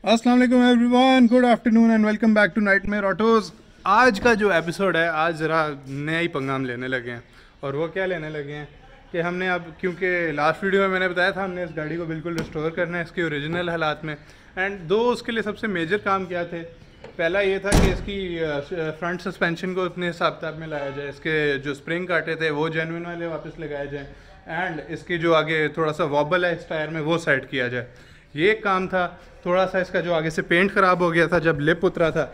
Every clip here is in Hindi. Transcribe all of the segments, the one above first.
अस्सलाम वालेकुम everyone good afternoon and welcome back to Nightmare Autos आज का जो एपिसोड है आज ज़रा नया ही पंगाम लेने लगे हैं और वो क्या लेने लगे हैं कि हमने अब क्योंकि लास्ट वीडियो में मैंने बताया था हमने इस गाड़ी को बिल्कुल रिस्टोर करना है इसके ओरिजिनल हालात में एंड दो उसके लिए सबसे मेजर काम क्या थे पहला ये था कि इसकी फ्रंट सस्पेंशन को अपने हिसाब किताब में लाया जाए इसके जो स्प्रिंग काटे थे वो जेनविन वाले वापस लगाए जाएँ एंड इसकी जो आगे थोड़ा सा वॉबल है इस टायर में वो सेट किया जाए ये एक काम था थोड़ा सा इसका जो आगे से पेंट ख़राब हो गया था जब लिप उतरा था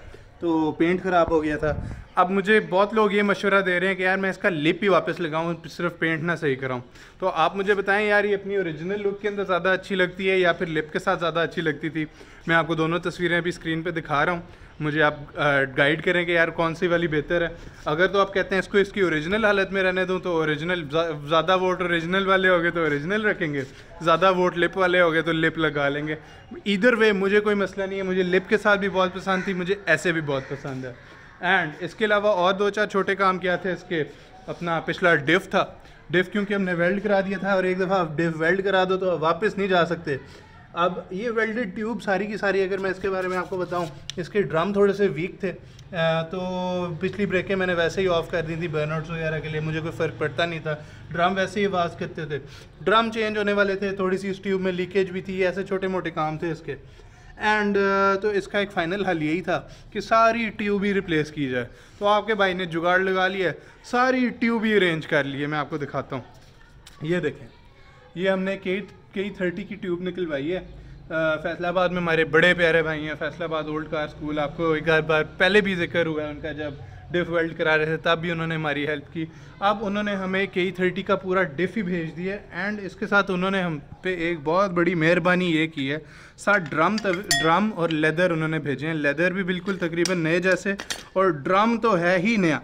तो पेंट ख़राब हो गया था अब मुझे बहुत लोग ये मशवरा दे रहे हैं कि यार मैं इसका लिप ही वापस लगाऊं सिर्फ पेंट ना सही कराऊं तो आप मुझे बताएं यार ये अपनी ओरिजिनल लुक के अंदर ज़्यादा अच्छी लगती है या फिर लिप के साथ ज़्यादा अच्छी लगती थी मैं आपको दोनों तस्वीरें अभी स्क्रीन पर दिखा रहा हूँ मुझे आप गाइड करें कि यार कौन सी वाली बेहतर है अगर तो आप कहते हैं इसको इसकी ओरिजिनल हालत में रहने दूँ तो ओरिजिनल ज़्यादा वोट ओरिजिनल वाले हो गए तो ओरिजिनल रखेंगे ज़्यादा वोट लिप वाले हो गए तो लिप लगा लेंगे इधर वे मुझे कोई मसला नहीं है मुझे लिप के साथ भी बहुत पसंद थी मुझे ऐसे भी बहुत पसंद है एंड इसके अलावा और दो चार छोटे काम किया थे इसके अपना पिछला डिफ था डिफ क्योंकि हमने वेल्ड करा दिया था और एक दफ़ा आप डिफ वेल्ड करा दो तो वापस नहीं जा सकते अब ये वेल्डेड ट्यूब सारी की सारी अगर मैं इसके बारे में आपको बताऊं इसके ड्रम थोड़े से वीक थे तो पिछली ब्रेकें मैंने वैसे ही ऑफ़ कर दी थी बर्नआउट्स वगैरह के लिए मुझे कोई फ़र्क पड़ता नहीं था ड्रम वैसे ही आवाज़ करते थे ड्रम चेंज होने वाले थे थोड़ी सी इस ट्यूब में लीकेज भी थी ऐसे छोटे मोटे काम थे इसके एंड uh, तो इसका एक फ़ाइनल हल यही था कि सारी ट्यूब ही रिप्लेस की जाए तो आपके भाई ने जुगाड़ लगा लिया सारी ट्यूब ही अरेंज कर ली है मैं आपको दिखाता हूँ ये देखें ये हमने केट के ही थर्टी की ट्यूब निकलवाई है फैसलाबाद में हमारे बड़े प्यारे भाई हैं फैसलाबाद ओल्ड कार स्कूल आपको एक बार बार पहले भी जिक्र हुआ है उनका जब डिफ वेल्ड करा रहे थे तब भी उन्होंने हमारी हेल्प की अब उन्होंने हमें के थर्टी का पूरा डिफ ही भेज दिया एंड इसके साथ उन्होंने हम पे एक बहुत बड़ी मेहरबानी ये की है साथ ड्रम तब ड्रम और लेदर उन्होंने भेजे हैं लेदर भी बिल्कुल तकरीबन नए जैसे और ड्रम तो है ही नया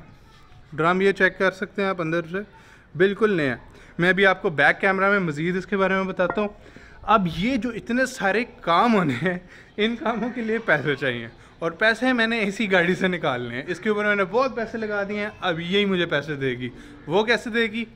ड्रम ये चेक कर सकते हैं आप अंदर से बिल्कुल नया मैं अभी आपको बैक कैमरा में मज़ीद इसके बारे में बताता हूँ अब ये जो इतने सारे काम होने हैं इन कामों के लिए पैसे चाहिए और पैसे मैंने इसी गाड़ी से निकालने हैं इसके ऊपर मैंने बहुत पैसे लगा दिए हैं अब यही मुझे पैसे देगी वो कैसे देगी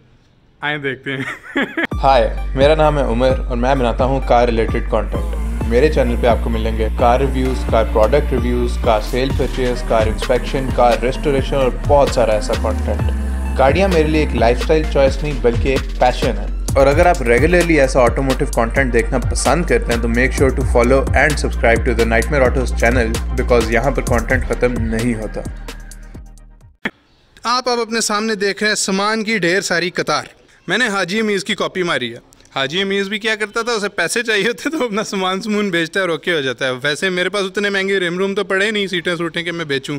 आए देखते हैं हाय मेरा नाम है उमर और मैं बनाता हूँ कार रिलेटेड कॉन्टेंट मेरे चैनल पे आपको मिलेंगे car reviews car product reviews car sale purchase car inspection car restoration और बहुत सारा ऐसा कॉन्टेंट गाड़ियाँ मेरे लिए एक लाइफ चॉइस नहीं बल्कि एक पैशन है और अगर आप रेगुलरली ऐसा ऑटोमोटिव कंटेंट देखना पसंद करते हैं तो make sure to follow and subscribe to the Nightmare Autos channel because यहाँ पर कंटेंट खत्म नहीं होता आप अब अपने सामने देख रहे हैं सामान की ढेर सारी कतार मैंने हाजी अमीज़ की कॉपी मारी है हाजी अमीज़ भी क्या करता था उसे पैसे चाहिए होते तो अपना सामान सामून बेचता है और ओके हो जाता है वैसे मेरे पास उतने महंगे रिम रूम तो पड़े नहीं सीटें सूटें कि मैं बेचूँ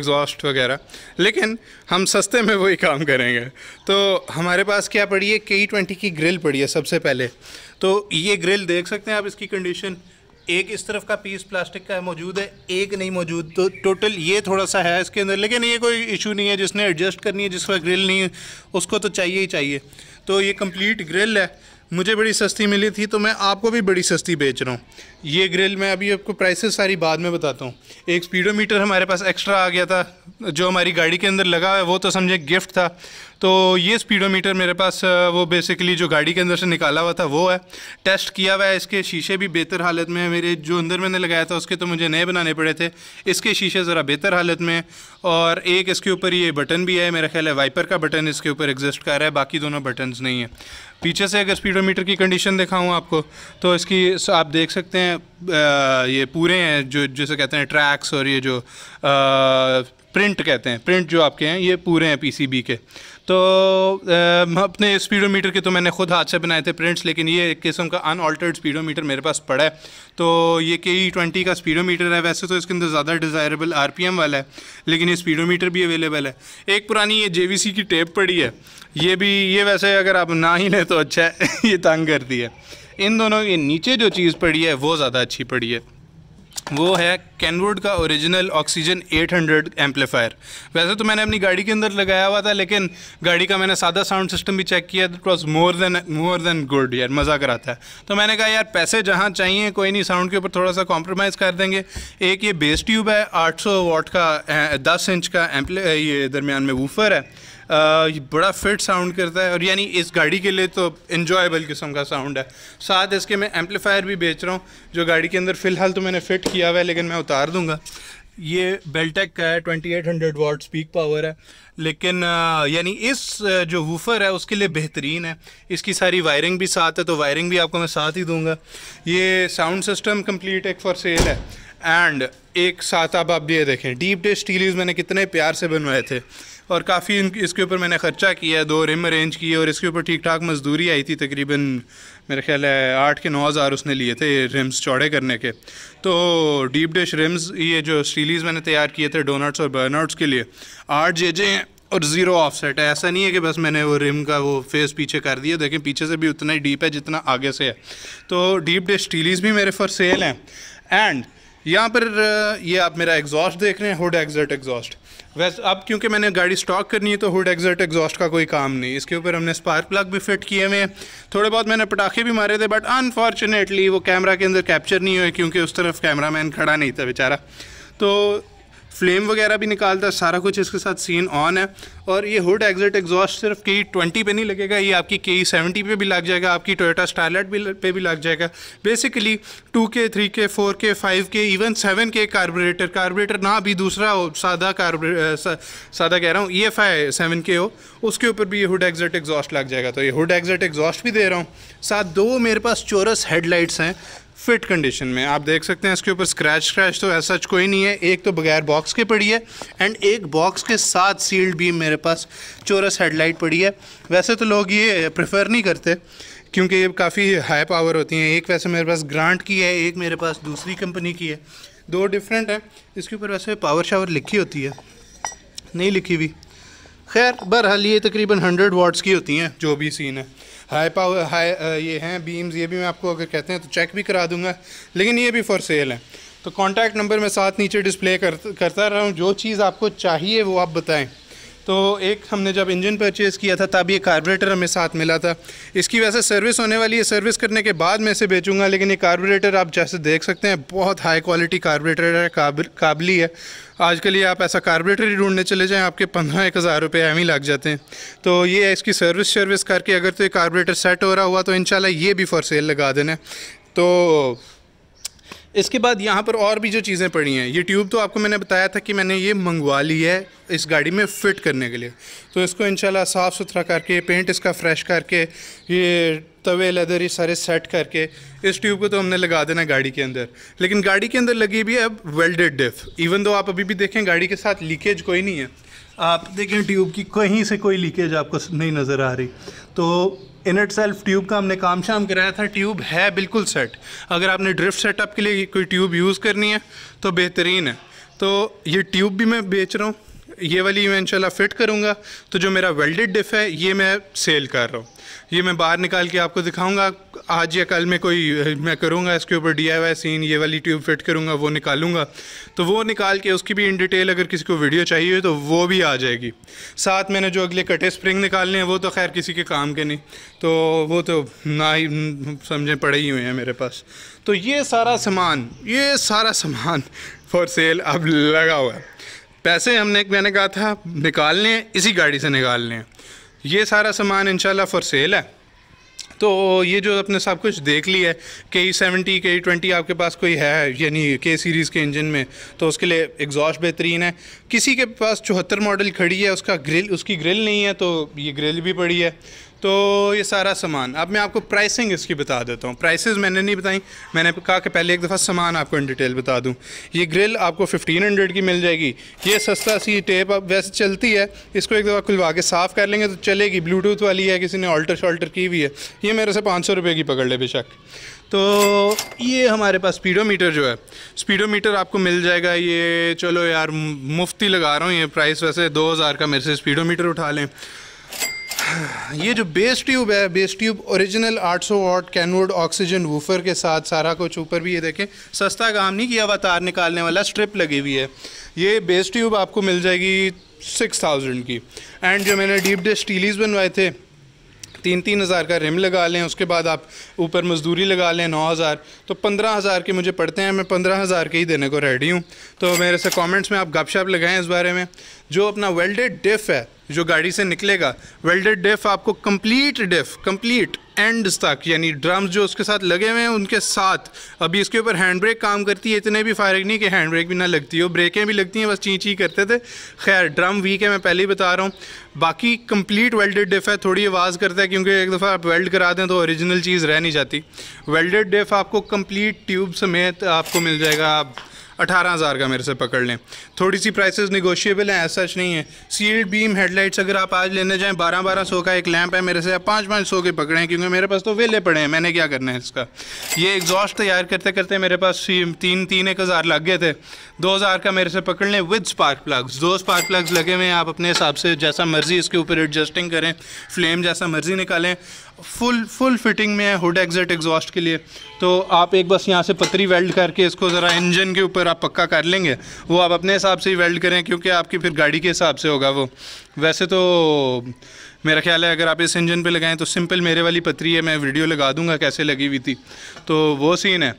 एग्जॉस्ट वगैरह लेकिन हम सस्ते में वही काम करेंगे तो हमारे पास क्या पड़ी है के ट्वेंटी की ग्रिल पड़ी है सबसे पहले तो ये ग्रिल देख सकते हैं आप इसकी कंडीशन एक इस तरफ का पीस प्लास्टिक का मौजूद है एक नहीं मौजूद तो टोटल ये थोड़ा सा है इसके अंदर लेकिन ये कोई इशू नहीं है जिसने एडजस्ट करनी है जिसका ग्रिल नहीं है उसको तो चाहिए ही चाहिए तो ये कंप्लीट ग्रिल है मुझे बड़ी सस्ती मिली थी तो मैं आपको भी बड़ी सस्ती बेच रहा हूँ ये ग्रिल मैं अभी आपको प्राइसेस सारी बाद में बताता हूँ एक स्पीडोमीटर हमारे पास एक्स्ट्रा आ गया था जो हमारी गाड़ी के अंदर लगा है वो तो समझे गिफ्ट था तो ये स्पीडोमीटर मेरे पास वो बेसिकली जो गाड़ी के अंदर से निकाला हुआ था वो है टेस्ट किया हुआ है इसके शीशे भी बेहतर हालत में है मेरे जो अंदर मैंने लगाया था उसके तो मुझे नए बनाने पड़े थे इसके शीशे ज़रा बेहतर हालत में है और एक इसके ऊपर ये बटन भी है मेरा ख्याल है वाइपर का बटन इसके ऊपर एग्जिस्ट कर रहा है बाकी दोनों बटनस नहीं है पीछे से अगर स्पीडोमीटर की कंडीशन दिखाऊँ आपको तो इसकी आप देख सकते हैं ये पूरे हैं जो जैसे कहते हैं ट्रैक्स और ये जो प्रिंट कहते हैं प्रिंट जो आपके हैं ये पूरे हैं पीसीबी के तो आ, अपने स्पीडोमीटर के तो मैंने खुद हाथ से बनाए थे प्रिंट्स लेकिन ये एक किस्म का अनऑल्टर्ड स्पीडोमीटर मेरे पास पड़ा है तो ये के ई ट्वेंटी का स्पीडोमीटर है वैसे तो इसके अंदर ज़्यादा डिज़ायरेबल आर पी एम वाला है लेकिन ये स्पीडोमीटर भी अवेलेबल है एक पुरानी ये जे वी सी की टेप पड़ी है ये भी ये वैसे अगर आप ना ही लें तो अच्छा है ये तंग करती है इन दोनों के नीचे जो चीज़ पड़ी है वो ज़्यादा अच्छी पड़ी है वो है कैनवुड का ओरिजिनल ऑक्सीजन 800 एम्पलीफायर वैसे तो मैंने अपनी गाड़ी के अंदर लगाया हुआ था लेकिन गाड़ी का मैंने सादा साउंड सिस्टम भी चेक किया it was more than more than good यार मज़ा कराता है तो मैंने कहा यार पैसे जहाँ चाहिए कोई नहीं साउंड के ऊपर थोड़ा सा कॉम्प्रोमाइज़ कर देंगे एक ये बेस ट्यूब है 800 वाट का दस इंच का एम्पले ये दरमियान में वूफर है बड़ा फिट साउंड करता है और यानी इस गाड़ी के लिए तो इन्जॉयबल किस्म का साउंड है साथ इसके मैं एम्पलीफायर भी बेच रहा हूँ जो गाड़ी के अंदर फ़िलहाल तो मैंने फ़िट किया हुआ है लेकिन मैं उतार दूँगा ये बेल्टेक का है twenty eight hundred watt speak power है लेकिन यानी इस जो वूफर है उसके लिए बेहतरीन है इसकी सारी वायरिंग भी साथ है तो वायरिंग भी आपको मैं साथ ही दूंगा ये साउंड सिस्टम कंप्लीट एक फॉर सेल है एंड एक साथ आप आप ये देखें डीप डे स्टीलीज मैंने कितने प्यार से बनवाए थे और काफ़ी इसके ऊपर मैंने ख़र्चा किया दो रिम अरेंज किए और इसके ऊपर ठीक ठाक मजदूरी आई थी तकरीबन मेरे ख्याल है आठ के नौ हज़ार उसने लिए थे रिम्स चौड़े करने के तो डीप डिश रिम्स ये जो स्टीलीज़ मैंने तैयार किए थे डोनट्स और बर्नट्स के लिए आठ जे जे और ज़ीरो ऑफ सेट है ऐसा नहीं है कि बस मैंने वो रिम का वो फेस पीछे कर दिया देखें पीछे से भी उतना ही डीप है जितना आगे से है तो डीप डिश स्टीलीज़ भी मेरे फॉर सेल हैं एंड यहाँ पर ये आप मेरा एग्जॉस्ट देख रहे हैं हुड एग्जट एग्जॉस्ट वैसे अब क्योंकि मैंने गाड़ी स्टॉक करनी है तो हुड एग्जर्ट एग्जॉस्ट का कोई काम नहीं इसके ऊपर हमने स्पार्क प्लग भी फिट किए हुए हैं थोड़े बहुत मैंने पटाखे भी मारे थे बट अनफॉर्चुनेटली वो कैमरा के अंदर कैप्चर नहीं हुए क्योंकि उस तरफ कैमरा मैन खड़ा नहीं था बेचारा तो फ्लेम वगैरह भी निकालता है सारा कुछ इसके साथ सीन ऑन है और ये हुड एग्जिट एग्जॉस्ट सिर्फ के ट्वेंटी पे नहीं लगेगा ये आपकी के सेवेंटी पे भी लग जाएगा आपकी टोयोटा स्टाइलट भी पे भी लग जाएगा basically two K three K four K five K even seven K carburettor carburettor ना भी दूसरा हो सादा कार्बोरे सादा कह रहा हूँ ई एफ आई सेवन के हो उसके ऊपर भी ये हुड एग्जिट एग्जॉस्ट लग जाएगा तो ये हुड एग्जिट एग्जॉस्ट भी दे रहा हूँ साथ दो मेरे पास चोरस हेडलाइट्स हैं फिट कंडीशन में आप देख सकते हैं इसके ऊपर स्क्रैच स्क्रैच तो ऐसा कोई नहीं है एक तो बगैर बॉक्स के पड़ी है एंड एक बॉक्स के साथ सील्ड भी मेरे पास चोरस हेडलाइट पड़ी है वैसे तो लोग ये प्रेफर नहीं करते क्योंकि ये काफ़ी हाई पावर होती हैं एक वैसे मेरे पास ग्रांट की है एक मेरे पास दूसरी कंपनी की है दो डिफरेंट हैं इसके ऊपर वैसे पावर शावर लिखी होती है नहीं लिखी हुई खैर बहरहाल ये तकरीबन हंड्रेड वाट्स की होती हैं जो भी सीन है हाई पावर हाई ये हैं बीम्स ये भी मैं आपको अगर कहते हैं तो चेक भी करा दूंगा लेकिन ये भी फॉर सेल है तो कॉन्टैक्ट नंबर मैं साथ नीचे डिस्प्ले कर, करता रहा हूँ जो चीज़ आपको चाहिए वो आप बताएँ तो एक हमने जब इंजन परचेज़ किया था तब ये कार्बोरेटर हमें साथ मिला था इसकी वैसे सर्विस होने वाली है सर्विस करने के बाद मैं इसे बेचूंगा लेकिन ये कार्बोरेटर आप जैसे देख सकते हैं बहुत हाई क्वालिटी कार्बोरेटर है काबिली है आजकल ये आप ऐसा कार्बोरेटर ही ढूंढने चले जाएँ आपके पंद्रह एक हज़ार रुपये एम ही लग जाते हैं तो ये है इसकी सर्विस सर्विस करके अगर तो ये कार्बोरेटर सेट हो रहा हुआ तो इन ये भी फॉर सेल लगा देना तो इसके बाद यहाँ पर और भी जो चीज़ें पड़ी हैं ये ट्यूब तो आपको मैंने बताया था कि मैंने ये मंगवा ली है इस गाड़ी में फ़िट करने के लिए तो इसको इंशाल्लाह साफ़ सुथरा करके पेंट इसका फ्रेश करके ये तवे लेदर ये सारे सेट करके इस ट्यूब को तो हमने लगा देना गाड़ी के अंदर लेकिन गाड़ी के अंदर लगी भी है अब वेल्डेड डिफ इवन दो आप अभी भी देखें गाड़ी के साथ लीकेज कोई नहीं है आप देखें ट्यूब की कहीं से कोई लीकेज आपको नहीं नज़र आ रही तो इन इट सेल्फ ट्यूब का हमने काम शाम कराया था ट्यूब है बिल्कुल सेट अगर आपने ड्रिफ्ट सेटअप के लिए कोई ट्यूब यूज़ करनी है तो बेहतरीन है तो ये ट्यूब भी मैं बेच रहा हूँ ये वाली मैं इनशाला फ़िट करूँगा तो जो मेरा वेल्डेड डिफ़ है ये मैं सेल कर रहा हूँ ये मैं बाहर निकाल के आपको दिखाऊँगा आज या कल में कोई मैं करूँगा इसके ऊपर डी आई सीन ये वाली ट्यूब फिट करूँगा वो निकालूंगा तो वो निकाल के उसकी भी इन डिटेल अगर किसी को वीडियो चाहिए तो वो भी आ जाएगी साथ मैंने जो अगले कटे स्प्रिंग निकालने हैं वो तो खैर किसी के काम के नहीं तो वो तो ना ही समझे पड़े ही हुए हैं मेरे पास तो ये सारा सामान ये सारा सामान फॉर सेल अब लगा हुआ है पैसे हमने मैंने कहा था निकालने इसी गाड़ी से निकालने हैं ये सारा सामान इंशाल्लाह फॉर सेल है तो ये जो अपने सब कुछ देख लिया है के सेवेंटी के ट्वेंटी आपके पास कोई है यानी के सीरीज़ के इंजन में तो उसके लिए एग्जॉस्ट बेहतरीन है किसी के पास चौहत्तर मॉडल खड़ी है उसका ग्रिल उसकी ग्रिल नहीं है तो ये ग्रिल भी पड़ी है तो ये सारा सामान अब मैं आपको प्राइसिंग इसकी बता देता हूँ प्राइसेस मैंने नहीं बताई मैंने कहा कि पहले एक दफ़ा सामान आपको इन डिटेल बता दूँ ये ग्रिल आपको 1500 की मिल जाएगी ये सस्ता सी टेप अब वैसे चलती है इसको एक दफ़ा खुलवा के साफ़ कर लेंगे तो चलेगी ब्लूटूथ वाली है किसी ने ऑल्टर शॉल्टर की हुई है ये मेरे से पाँच सौ की पकड़ ले बेशक तो ये हमारे पास स्पीडोमीटर जो है स्पीडोमीटर आपको मिल जाएगा ये चलो यार मुफ्ती लगा रहा हूँ ये प्राइस वैसे 2000 का मेरे से स्पीडोमीटर उठा लें ये जो बेस ट्यूब है bass tube original 800 watt Kenwood oxygen woofer के साथ सारा कुछ ऊपर भी ये देखें सस्ता काम नहीं किया हुआ तार निकालने वाला स्ट्रिप लगी हुई है ये बेस ट्यूब आपको मिल जाएगी 6000 की एंड जो मैंने डीप डे स्टीलीज बनवाए थे तीन तीन हज़ार का रिम लगा लें उसके बाद आप ऊपर मजदूरी लगा लें नौ हज़ार तो पंद्रह हज़ार के मुझे पड़ते हैं मैं पंद्रह हज़ार के ही देने को रेडी हूँ तो मेरे से कमेंट्स में आप गपशप लगाएं इस बारे में जो अपना वेल्डेड डिफ़ है जो गाड़ी से निकलेगा वेल्डेड डिफ़ आपको कम्प्लीट डिफ़ कम्प्लीट एंड्स तक यानी ड्रम्स जो उसके साथ लगे हुए हैं उनके साथ अभी इसके ऊपर हैंड ब्रेक काम करती है इतने भी फ़ायरक नहीं कि हैंड ब्रेक भी ना लगती हो ब्रेकें भी लगती हैं बस ची ची करते थे खैर ड्रम वीक है मैं पहले ही बता रहा हूँ बाकी कंप्लीट वेल्डेड डिफ है थोड़ी आवाज़ करता है क्योंकि एक दफ़ा आप वेल्ड करा दें तो ओरिजिनल चीज़ रह नहीं जाती वेल्डेड डिफ आपको कम्प्लीट ट्यूब समेत आपको मिल जाएगा आप अठारह हज़ार का मेरे से पकड़ लें थोड़ी सी प्राइसेस निगोशिएबल हैं ऐसा नहीं है सील्ड बीम हेडलाइट्स अगर आप आज लेने जाएँ बारह बारह सौ का एक लैंप है मेरे से आप पाँच पाँच सौ के पकड़े हैं क्योंकि मेरे पास तो वेले पड़े हैं मैंने क्या करना है इसका ये एग्जॉस्ट तैयार करते करते मेरे पास तीन तीन एक हज़ार लग गए थे दो हज़ार का मेरे से पकड़ लें विद स्पार्क प्लग्स दो स्पार्क प्लग्स लगे हुए हैं आप अपने हिसाब से जैसा मर्ज़ी इसके ऊपर एडजस्टिंग करें फ्लेम जैसा मर्ज़ी निकालें फुल फुल फिटिंग में है हुड एग्जिट एग्जॉस्ट के लिए तो आप एक बस यहाँ से पतरी वेल्ड करके इसको ज़रा इंजन के ऊपर आप पक्का कर लेंगे वो आप अपने हिसाब से ही वेल्ड करें क्योंकि आपकी फिर गाड़ी के हिसाब से होगा वो वैसे तो मेरा ख्याल है अगर आप इस इंजन पे लगाएं तो सिंपल मेरे वाली पतरी है मैं वीडियो लगा दूंगा कैसे लगी हुई थी तो वो सीन है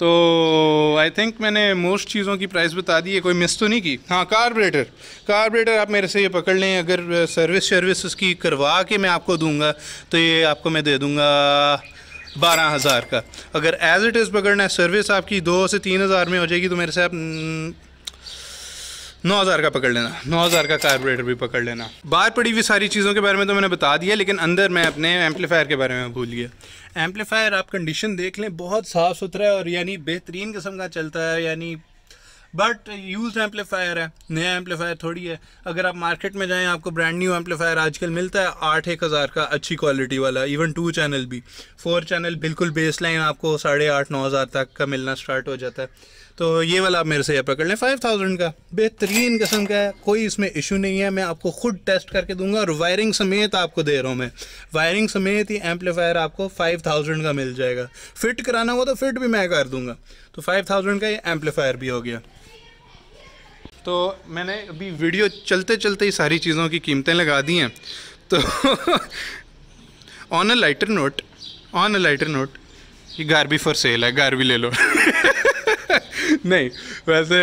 तो आई थिंक मैंने मोस्ट चीज़ों की प्राइस बता दी है कोई मिस तो नहीं की हाँ कार्बरेटर कार्बरेटर आप मेरे से ये पकड़ लें अगर सर्विस शर्विस उसकी करवा के मैं आपको दूंगा तो ये आपको मैं दे दूंगा बारह हज़ार का अगर एज़ इट इज़ पकड़ना है सर्विस आपकी दो से तीन हज़ार में हो जाएगी तो मेरे से आप नौ हज़ार का पकड़ लेना नौ हज़ार का कार्बोरेटर भी पकड़ लेना बाहर पड़ी हुई सारी चीज़ों के बारे में तो मैंने बता दिया लेकिन अंदर मैं अपने एम्पलीफायर के बारे में भूल गया एम्पलीफायर आप कंडीशन देख लें बहुत साफ़ सुथरा है और यानी बेहतरीन किस्म का चलता है यानी बट यूज एम्पलीफायर है नया एम्पलीफायर थोड़ी है अगर आप मार्केट में जाएं आपको ब्रांड न्यू एम्पलीफायर आजकल मिलता है आठ एक हज़ार का अच्छी क्वालिटी वाला इवन टू चैनल भी फोर चैनल बिल्कुल बेस लाइन आपको साढ़े आठ नौ हज़ार तक का मिलना स्टार्ट हो जाता है तो ये वाला आप मेरे से यह पकड़ लें फाइव थाउजेंड का बेहतरीन किस्म का है कोई इसमें इशू नहीं है मैं आपको खुद टेस्ट करके दूंगा और वायरिंग समेत आपको दे रहा हूँ मैं वायरिंग समेत ही एम्पलीफायर आपको फाइव थाउजेंड का मिल जाएगा फिट कराना हो तो फिट भी मैं कर दूंगा तो फाइव थाउजेंड का ये एम्पलीफायर भी हो गया तो मैंने अभी वीडियो चलते चलते ही सारी चीज़ों की कीमतें लगा दी हैं तो on a lighter note on a lighter note ये भी फॉर सेल है भी ले लो नहीं वैसे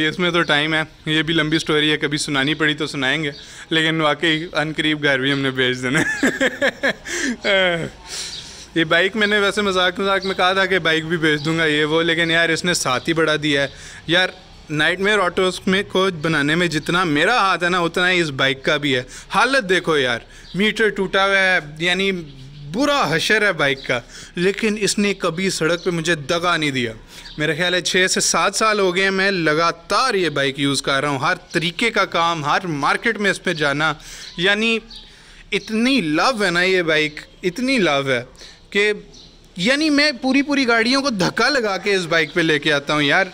ये इसमें तो टाइम है ये भी लंबी स्टोरी है कभी सुनानी पड़ी तो सुनाएंगे लेकिन वाकई अनकरीब घर भी हमने भेज देना ये बाइक मैंने वैसे मजाक मजाक में कहा था कि बाइक भी भेज दूंगा ये वो लेकिन यार इसने साथ ही बढ़ा दिया है यार नाइट मेयर ऑटोज में को बनाने में जितना मेरा हाथ है ना उतना ही इस बाइक का भी है हालत देखो यार मीटर टूटा हुआ है यानी बुरा हशर है बाइक का लेकिन इसने कभी सड़क पे मुझे दगा नहीं दिया मेरा ख्याल है छः से सात साल हो गए मैं लगातार ये बाइक यूज़ कर रहा हूँ हर तरीके का काम हर मार्केट में इस पर जाना यानी इतनी लव है ना ये बाइक इतनी लव है कि यानी मैं पूरी पूरी गाड़ियों को धक्का लगा के इस बाइक पे लेके आता हूँ यार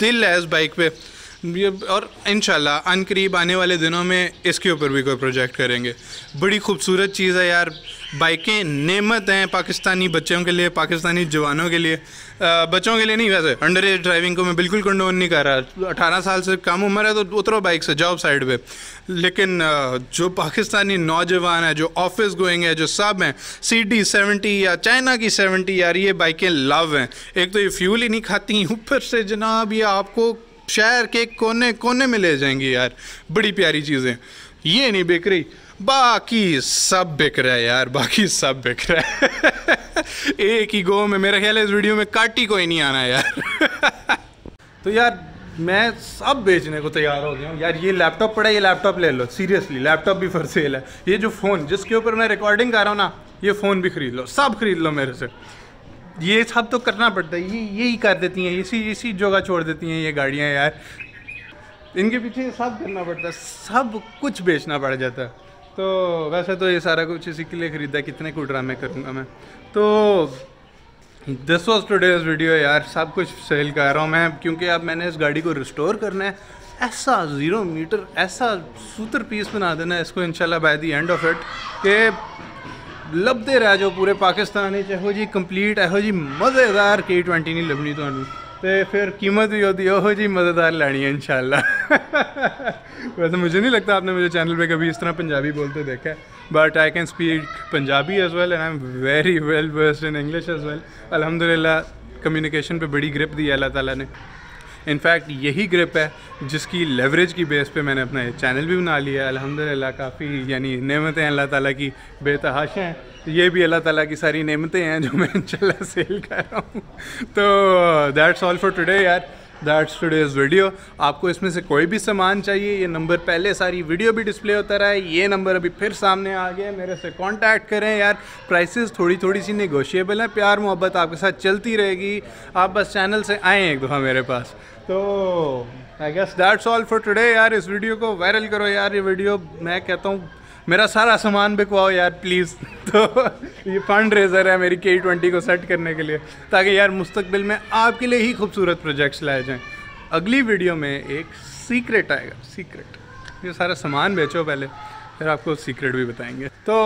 दिल है इस बाइक पर और इन करीब आने वाले दिनों में इसके ऊपर भी कोई प्रोजेक्ट करेंगे बड़ी खूबसूरत चीज़ है यार बाइकें नेमत हैं पाकिस्तानी बच्चों के लिए पाकिस्तानी जवानों के लिए आ, बच्चों के लिए नहीं वैसे अंडर एज ड्राइविंग को मैं बिल्कुल कंडोन नहीं कर रहा अठारह साल से कम उम्र है तो उतरो बाइक से जाओ साइड पे लेकिन जो पाकिस्तानी नौजवान है जो ऑफिस गोइंग है जो सब हैं सी डी सेवेंटी या चाइना की सेवेंटी यार ये बाइकें लव हैं एक तो ये फ्यूल ही नहीं खाती ऊपर से जनाब ये आपको शहर के कोने कोने में ले जाएंगे यार बड़ी प्यारी चीज़ें ये नहीं बिक रही बाकी सब बिक रहा है यार बाकी सब बिक रहा है एक ही गो में मेरा ख्याल है इस वीडियो में काट ही कोई नहीं आना यार तो यार मैं सब बेचने को तैयार हो गया हूँ यार ये लैपटॉप पड़ा ये लैपटॉप ले लो सीरियसली लैपटॉप भी फॉर सेल है ये जो फ़ोन जिसके ऊपर मैं रिकॉर्डिंग कर रहा हूँ ना ये फ़ोन भी खरीद लो सब खरीद लो मेरे से ये सब तो करना पड़ता है ये यही कर देती हैं इसी इसी जगह छोड़ देती हैं ये गाड़ियाँ यार इनके पीछे सब करना पड़ता है सब कुछ बेचना पड़ जाता है तो वैसे तो ये सारा कुछ इसी के लिए ख़रीदा कितने को ड्रामे करूँगा मैं तो दिस वॉज टूडेज वीडियो यार सब कुछ सेल कर रहा हूँ मैं क्योंकि अब मैंने इस गाड़ी को रिस्टोर करना है ऐसा ज़ीरो मीटर ऐसा सूत्र पीस बना देना है इसको इनशाला by the end of it के ਲੱਭਦੇ ਰਹਿ ਜਾਓ ਪੂਰੇ ਪਾਕਿਸਤਾਨ ਵਿੱਚ ਇਹੋ ਜੀ ਕੰਪਲੀਟ ਇਹੋ ਜੀ ਮਜ਼ੇਦਾਰ K20 ਨਹੀਂ ਲੱਭਣੀ ਤੁਹਾਨੂੰ ਤੇ ਫਿਰ ਕੀਮਤ ਵੀ ਉਹਦੀ ਇਹੋ ਜੀ ਮਜ਼ੇਦਾਰ ਲੈਣੀ ਹੈ ਇਨਸ਼ਾਅੱਲਾ ਵੈਸੇ ਮੈਨੂੰ ਨਹੀਂ ਲੱਗਦਾ ਆਪਨੇ ਮੇਰੇ ਚੈਨਲ 'ਤੇ ਕਦੇ ਇਸ ਤਰ੍ਹਾਂ ਪੰਜਾਬੀ ਬੋਲਦੇ ਦੇਖਿਆ but I can speak Punjabi as well and am very well versed in English as well ਅਲਹਮਦੁਲਿਲਾ ਕਮਿਊਨੀਕੇਸ਼ਨ 'ਤੇ ਬੜੀ ਗ੍ਰਿਪ ਦੀ ਹੈ ਅੱਲਾਹ ਤਾਲਾ ਨੇ इनफैक्ट यही ग्रिप है जिसकी लेवरेज की बेस पे मैंने अपना चैनल भी बना लिया है ला काफ़ी यानी नेमतें अल्लाह ताला की बेतहाश हैं ये भी अल्लाह ताला की सारी नेमतें हैं जो मैं इन सेल कर रहा हूँ तो दैट्स ऑल फॉर टुडे यार दैट्स टुडेज वीडियो आपको इसमें से कोई भी सामान चाहिए ये नंबर पहले सारी वीडियो भी डिस्प्ले होता रहा है ये नंबर अभी फिर सामने आ गया मेरे से कांटेक्ट करें यार प्राइसेस थोड़ी थोड़ी सी निगोशिएबल हैं प्यार मोहब्बत आपके साथ चलती रहेगी आप बस चैनल से आएँ एक दफ़ा मेरे पास तो I guess that's all for today यार इस वीडियो को वायरल करो यार ये वीडियो मैं कहता हूँ मेरा सारा सामान बिकवाओ यार प्लीज़ तो ये फंड रेजर है मेरी के ट्वेंटी को सेट करने के लिए ताकि यार मुस्तबिल में आपके लिए ही खूबसूरत प्रोजेक्ट्स लाए जाएँ अगली वीडियो में एक सीक्रेट आएगा सीक्रेट ये सारा सामान बेचो पहले फिर आपको सीक्रेट भी बताएंगे तो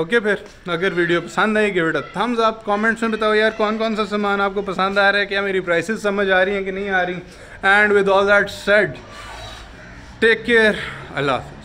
ओके फिर अगर वीडियो पसंद आई गिव इट अ थम्स आप कमेंट्स में बताओ यार कौन कौन सा सामान आपको पसंद आ रहा है क्या मेरी प्राइसेस समझ आ रही हैं कि नहीं आ रही and with all that said take care अल्लाह हाफि